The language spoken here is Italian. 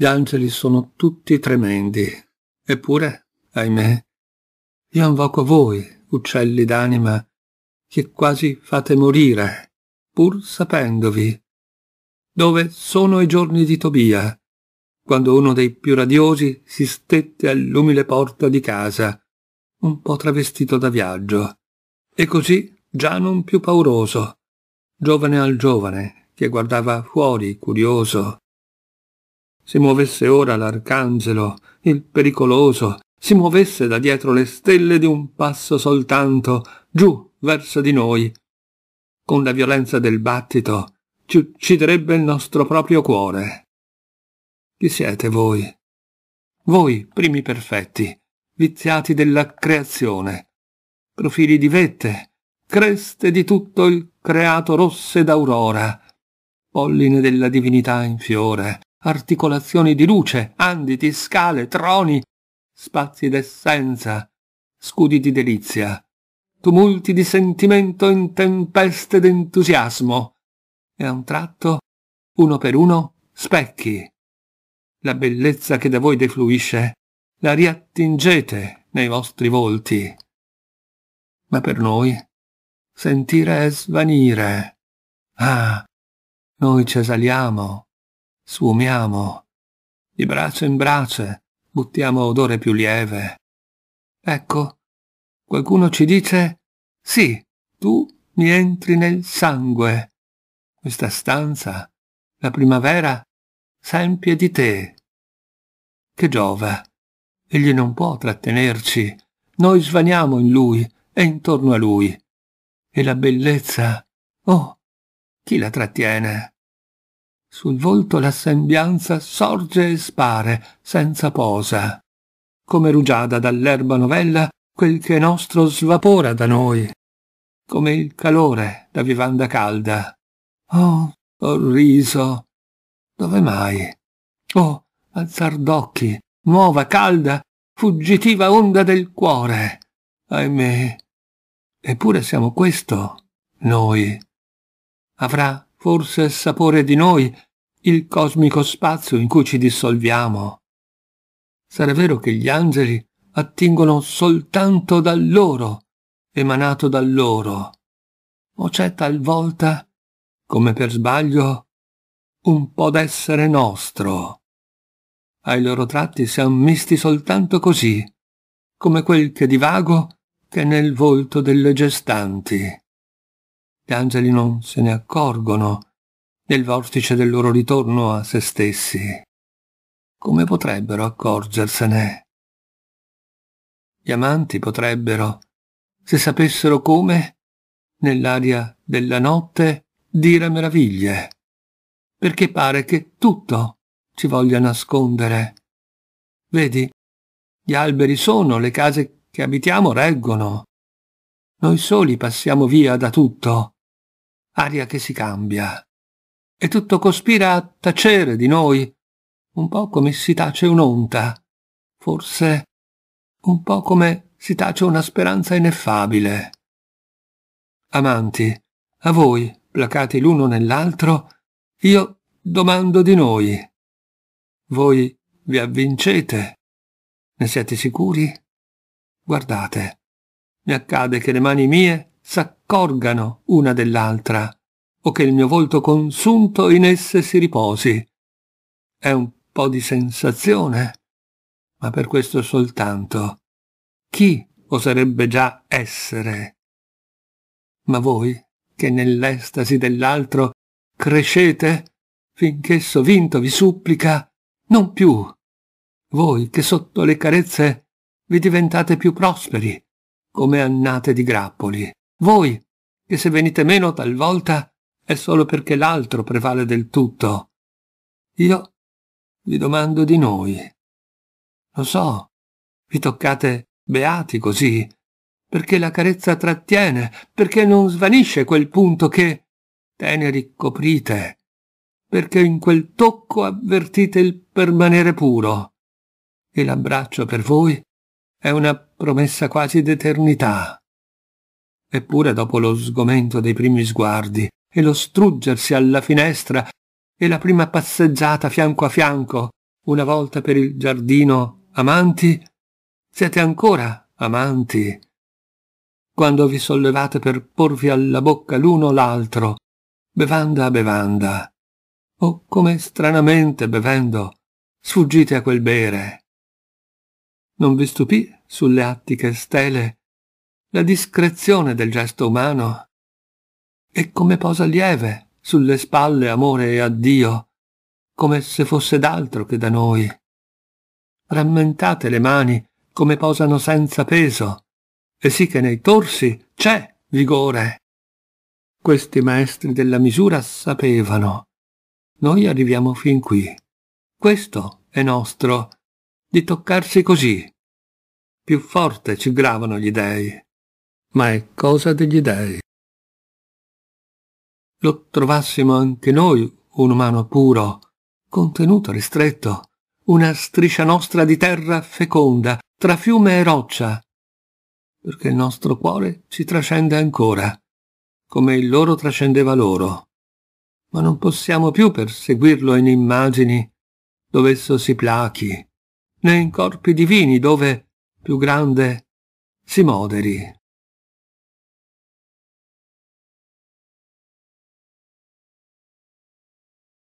Gli angeli sono tutti tremendi. Eppure, ahimè, io invoco voi, uccelli d'anima, che quasi fate morire, pur sapendovi. Dove sono i giorni di Tobia, quando uno dei più radiosi si stette all'umile porta di casa, un po' travestito da viaggio, e così già non più pauroso, giovane al giovane, che guardava fuori curioso, si muovesse ora l'arcangelo, il pericoloso, si muovesse da dietro le stelle di un passo soltanto, giù verso di noi. Con la violenza del battito ci ucciderebbe il nostro proprio cuore. Chi siete voi? Voi, primi perfetti, viziati della creazione, profili di vette, creste di tutto il creato rosse d'aurora, polline della divinità in fiore, articolazioni di luce, anditi, scale, troni, spazi d'essenza, scudi di delizia, tumulti di sentimento in tempeste d'entusiasmo, e a un tratto, uno per uno, specchi. La bellezza che da voi defluisce, la riattingete nei vostri volti. Ma per noi, sentire è svanire. Ah, noi ci esaliamo. Sfumiamo, di braccio in braccio, buttiamo odore più lieve. Ecco, qualcuno ci dice, sì, tu mi entri nel sangue. Questa stanza, la primavera, sempre di te. Che giova, egli non può trattenerci, noi svaniamo in lui e intorno a lui. E la bellezza, oh, chi la trattiene? Sul volto la sembianza sorge e spare, senza posa. Come rugiada dall'erba novella, quel che è nostro svapora da noi, come il calore da vivanda calda. Oh, oh riso! Dove mai? Oh, alzar d'occhi, nuova, calda, fuggitiva onda del cuore. Ahimè. Eppure siamo questo, noi. Avrà forse sapore di noi il cosmico spazio in cui ci dissolviamo. Sarà vero che gli angeli attingono soltanto dal loro, emanato dal loro, o c'è talvolta, come per sbaglio, un po' d'essere nostro. Ai loro tratti siamo misti soltanto così, come quel che divago che nel volto delle gestanti. Gli angeli non se ne accorgono nel vortice del loro ritorno a se stessi. Come potrebbero accorgersene? Gli amanti potrebbero, se sapessero come, nell'aria della notte, dire meraviglie, perché pare che tutto ci voglia nascondere. Vedi, gli alberi sono, le case che abitiamo reggono. Noi soli passiamo via da tutto. Aria che si cambia e tutto cospira a tacere di noi, un po' come si tace un'onta, forse un po' come si tace una speranza ineffabile. Amanti, a voi, placati l'uno nell'altro, io domando di noi. Voi vi avvincete? Ne siete sicuri? Guardate, mi accade che le mani mie s'accorgano una dell'altra o che il mio volto consunto in esse si riposi. È un po' di sensazione, ma per questo soltanto. Chi oserebbe già essere? Ma voi, che nell'estasi dell'altro crescete, finché esso vinto vi supplica, non più. Voi che sotto le carezze vi diventate più prosperi, come annate di grappoli. Voi che se venite meno talvolta è solo perché l'altro prevale del tutto. Io vi domando di noi. Lo so, vi toccate beati così, perché la carezza trattiene, perché non svanisce quel punto che teneri coprite, perché in quel tocco avvertite il permanere puro. E l'abbraccio per voi è una promessa quasi d'eternità. Eppure dopo lo sgomento dei primi sguardi, e lo struggersi alla finestra e la prima passeggiata fianco a fianco, una volta per il giardino amanti, siete ancora amanti. Quando vi sollevate per porvi alla bocca l'uno l'altro, bevanda a bevanda, o come stranamente bevendo, sfuggite a quel bere. Non vi stupì sulle attiche stele la discrezione del gesto umano e come posa lieve sulle spalle amore e addio, come se fosse d'altro che da noi. Rammentate le mani come posano senza peso, e sì che nei torsi c'è vigore. Questi maestri della misura sapevano. Noi arriviamo fin qui. Questo è nostro, di toccarsi così. Più forte ci gravano gli dèi, ma è cosa degli dèi lo trovassimo anche noi un umano puro, contenuto ristretto, una striscia nostra di terra feconda, tra fiume e roccia, perché il nostro cuore ci trascende ancora, come il loro trascendeva loro. Ma non possiamo più perseguirlo in immagini dove esso si plachi, né in corpi divini dove, più grande, si moderi.